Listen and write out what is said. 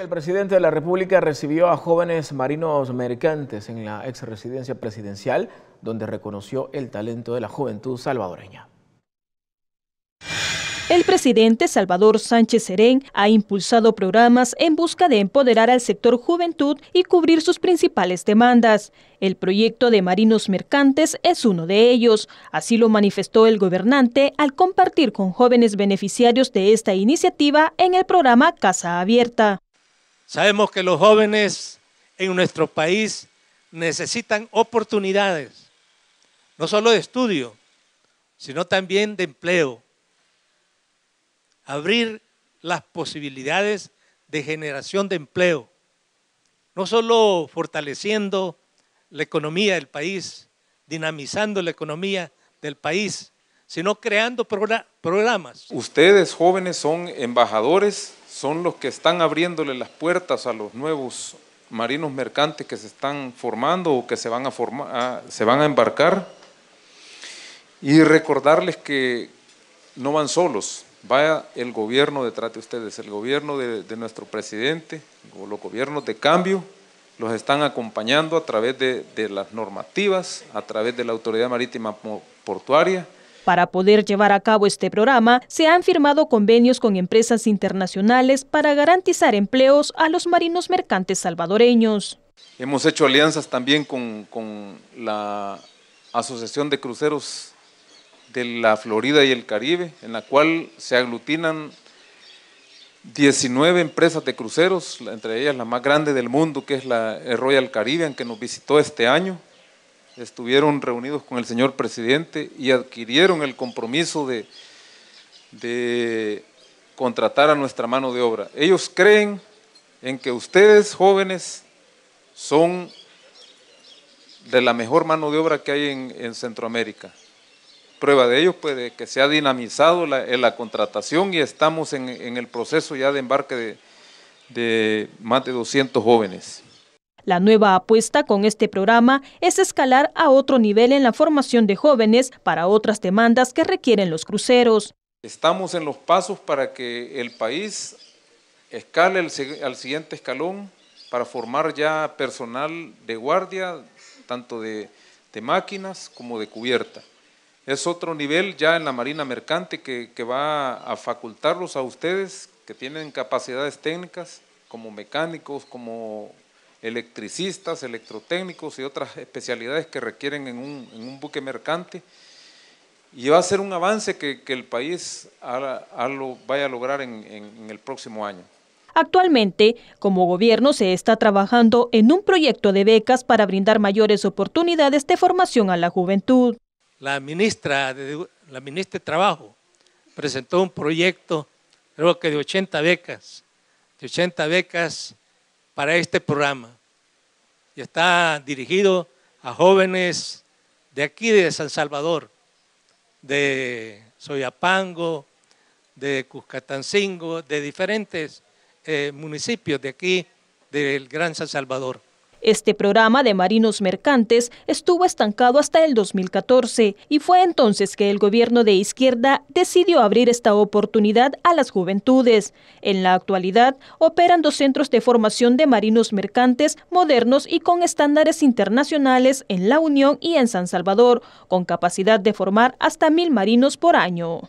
El presidente de la República recibió a jóvenes marinos mercantes en la ex residencia presidencial, donde reconoció el talento de la juventud salvadoreña. El presidente Salvador Sánchez Serén ha impulsado programas en busca de empoderar al sector juventud y cubrir sus principales demandas. El proyecto de Marinos Mercantes es uno de ellos, así lo manifestó el gobernante al compartir con jóvenes beneficiarios de esta iniciativa en el programa Casa Abierta. Sabemos que los jóvenes en nuestro país necesitan oportunidades, no solo de estudio, sino también de empleo. Abrir las posibilidades de generación de empleo, no solo fortaleciendo la economía del país, dinamizando la economía del país, sino creando programas. Ustedes jóvenes son embajadores, son los que están abriéndole las puertas a los nuevos marinos mercantes que se están formando o que se van a, formar, se van a embarcar y recordarles que no van solos, vaya el gobierno detrás de ustedes, el gobierno de, nuestro presidente o los gobiernos de cambio los están acompañando a través de, de las normativas, a través de la Autoridad Marítima Portuaria, para poder llevar a cabo este programa, se han firmado convenios con empresas internacionales para garantizar empleos a los marinos mercantes salvadoreños. Hemos hecho alianzas también con, la Asociación de Cruceros de la Florida y el Caribe, en la cual se aglutinan 19 empresas de cruceros, entre ellas la más grande del mundo, que es la eh, Royal Caribbean, que nos visitó este año estuvieron reunidos con el señor presidente y adquirieron el compromiso de, de contratar a nuestra mano de obra. Ellos creen en que ustedes jóvenes son de la mejor mano de obra que hay en, Centroamérica. Prueba de ello, puede que se ha dinamizado la, eh, contratación y estamos en, el proceso ya de embarque de, de más de 200 jóvenes. La nueva apuesta con este programa es escalar a otro nivel en la formación de jóvenes para otras demandas que requieren los cruceros. Estamos en los pasos para que el país escale al siguiente escalón para formar ya personal de guardia, tanto de, máquinas como de cubierta. Es otro nivel ya en la Marina Mercante que va a facultarlos a ustedes que tienen capacidades técnicas como mecánicos, como electricistas, electrotécnicos y otras especialidades que requieren en un, buque mercante. Y va a ser un avance que, el país vaya a lograr en, el próximo año. Actualmente, como gobierno, se está trabajando en un proyecto de becas para brindar mayores oportunidades de formación a la juventud. La ministra de, la ministra de Trabajo presentó un proyecto, creo que de 80 becas, de 80 becas para este programa. está dirigido a jóvenes de aquí, de San Salvador, de Soyapango, de Cuscatancingo, de diferentes eh, municipios de aquí, del Gran San Salvador. Este programa de marinos mercantes estuvo estancado hasta el 2014 y fue entonces que el gobierno de izquierda decidió abrir esta oportunidad a las juventudes. En la actualidad operan dos centros de formación de marinos mercantes modernos y con estándares internacionales en La Unión y en San Salvador, con capacidad de formar hasta mil marinos por año.